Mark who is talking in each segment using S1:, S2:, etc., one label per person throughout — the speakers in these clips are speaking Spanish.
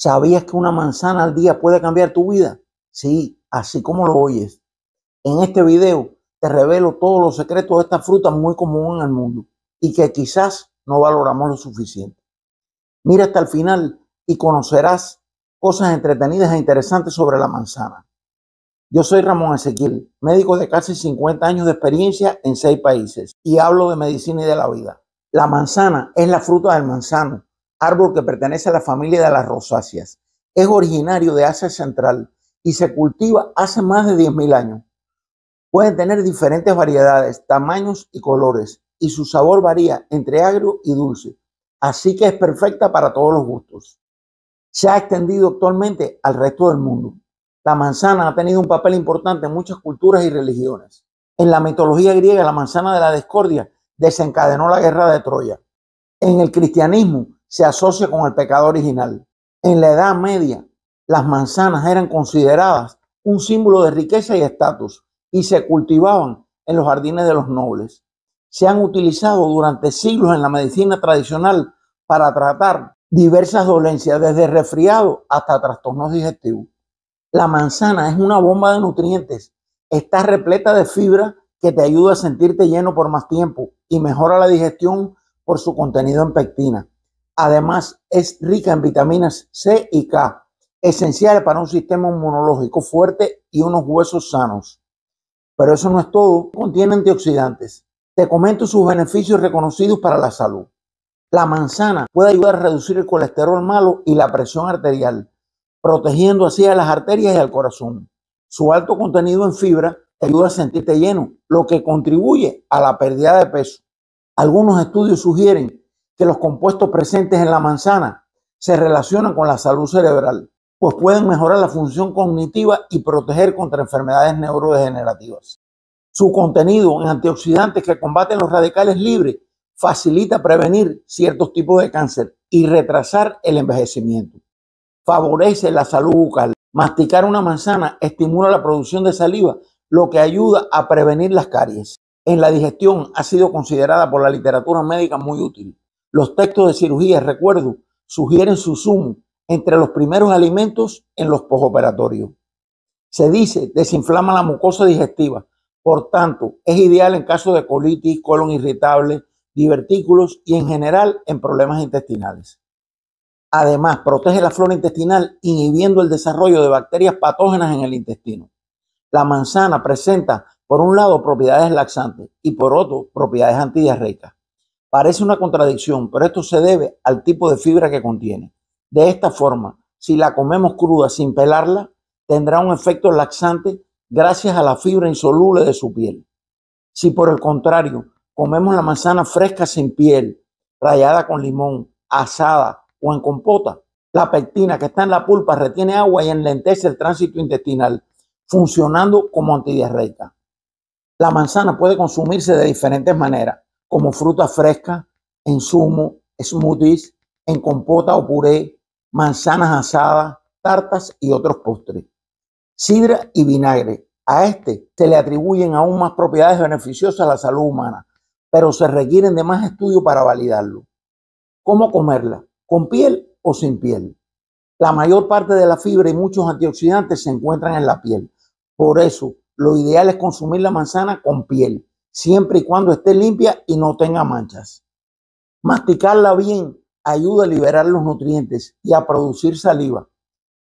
S1: ¿Sabías que una manzana al día puede cambiar tu vida? Sí, así como lo oyes. En este video te revelo todos los secretos de esta fruta muy común en el mundo y que quizás no valoramos lo suficiente. Mira hasta el final y conocerás cosas entretenidas e interesantes sobre la manzana. Yo soy Ramón Ezequiel, médico de casi 50 años de experiencia en seis países y hablo de medicina y de la vida. La manzana es la fruta del manzano árbol que pertenece a la familia de las rosáceas. Es originario de Asia Central y se cultiva hace más de 10.000 años. Pueden tener diferentes variedades, tamaños y colores, y su sabor varía entre agrio y dulce, así que es perfecta para todos los gustos. Se ha extendido actualmente al resto del mundo. La manzana ha tenido un papel importante en muchas culturas y religiones. En la mitología griega, la manzana de la discordia desencadenó la guerra de Troya. En el cristianismo, se asocia con el pecado original. En la Edad Media, las manzanas eran consideradas un símbolo de riqueza y estatus y se cultivaban en los jardines de los nobles. Se han utilizado durante siglos en la medicina tradicional para tratar diversas dolencias, desde resfriado hasta trastornos digestivos. La manzana es una bomba de nutrientes. Está repleta de fibra que te ayuda a sentirte lleno por más tiempo y mejora la digestión por su contenido en pectina. Además, es rica en vitaminas C y K, esenciales para un sistema inmunológico fuerte y unos huesos sanos. Pero eso no es todo, contiene antioxidantes. Te comento sus beneficios reconocidos para la salud. La manzana puede ayudar a reducir el colesterol malo y la presión arterial, protegiendo así a las arterias y al corazón. Su alto contenido en fibra te ayuda a sentirte lleno, lo que contribuye a la pérdida de peso. Algunos estudios sugieren que los compuestos presentes en la manzana se relacionan con la salud cerebral, pues pueden mejorar la función cognitiva y proteger contra enfermedades neurodegenerativas. Su contenido en antioxidantes que combaten los radicales libres facilita prevenir ciertos tipos de cáncer y retrasar el envejecimiento. Favorece la salud bucal. Masticar una manzana estimula la producción de saliva, lo que ayuda a prevenir las caries. En la digestión ha sido considerada por la literatura médica muy útil. Los textos de cirugía, recuerdo, sugieren su zumo entre los primeros alimentos en los posoperatorios. Se dice desinflama la mucosa digestiva, por tanto, es ideal en caso de colitis, colon irritable, divertículos y en general en problemas intestinales. Además, protege la flora intestinal inhibiendo el desarrollo de bacterias patógenas en el intestino. La manzana presenta, por un lado, propiedades laxantes y por otro, propiedades antidiarreicas. Parece una contradicción, pero esto se debe al tipo de fibra que contiene. De esta forma, si la comemos cruda sin pelarla, tendrá un efecto laxante gracias a la fibra insoluble de su piel. Si por el contrario comemos la manzana fresca sin piel, rallada con limón, asada o en compota, la pectina que está en la pulpa retiene agua y enlentece el tránsito intestinal, funcionando como antidiarreica. La manzana puede consumirse de diferentes maneras, como fruta fresca, en zumo, smoothies, en compota o puré, manzanas asadas, tartas y otros postres. Sidra y vinagre. A este se le atribuyen aún más propiedades beneficiosas a la salud humana, pero se requieren de más estudios para validarlo. ¿Cómo comerla? ¿Con piel o sin piel? La mayor parte de la fibra y muchos antioxidantes se encuentran en la piel. Por eso, lo ideal es consumir la manzana con piel siempre y cuando esté limpia y no tenga manchas. Masticarla bien ayuda a liberar los nutrientes y a producir saliva.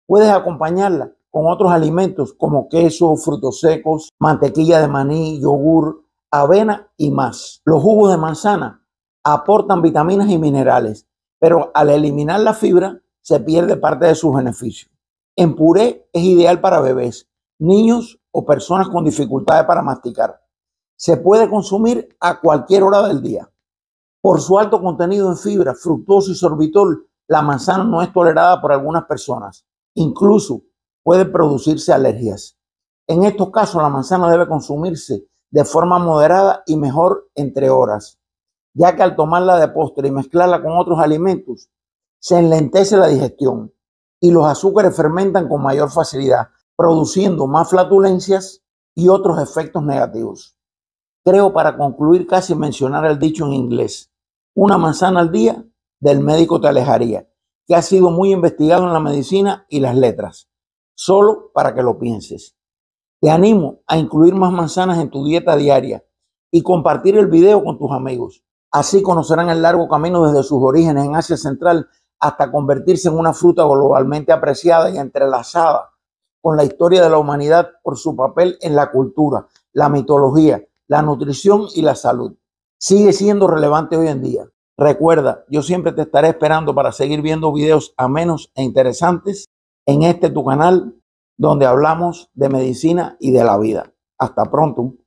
S1: Puedes acompañarla con otros alimentos como queso, frutos secos, mantequilla de maní, yogur, avena y más. Los jugos de manzana aportan vitaminas y minerales, pero al eliminar la fibra se pierde parte de sus beneficios. En puré es ideal para bebés, niños o personas con dificultades para masticar. Se puede consumir a cualquier hora del día. Por su alto contenido en fibra, fructosa y sorbitol, la manzana no es tolerada por algunas personas. Incluso puede producirse alergias. En estos casos, la manzana debe consumirse de forma moderada y mejor entre horas, ya que al tomarla de postre y mezclarla con otros alimentos, se enlentece la digestión y los azúcares fermentan con mayor facilidad, produciendo más flatulencias y otros efectos negativos. Creo para concluir casi mencionar el dicho en inglés, una manzana al día del médico te alejaría, que ha sido muy investigado en la medicina y las letras, solo para que lo pienses. Te animo a incluir más manzanas en tu dieta diaria y compartir el video con tus amigos. Así conocerán el largo camino desde sus orígenes en Asia Central hasta convertirse en una fruta globalmente apreciada y entrelazada con la historia de la humanidad por su papel en la cultura, la mitología, la nutrición y la salud. Sigue siendo relevante hoy en día. Recuerda, yo siempre te estaré esperando para seguir viendo videos amenos e interesantes en este tu canal donde hablamos de medicina y de la vida. Hasta pronto.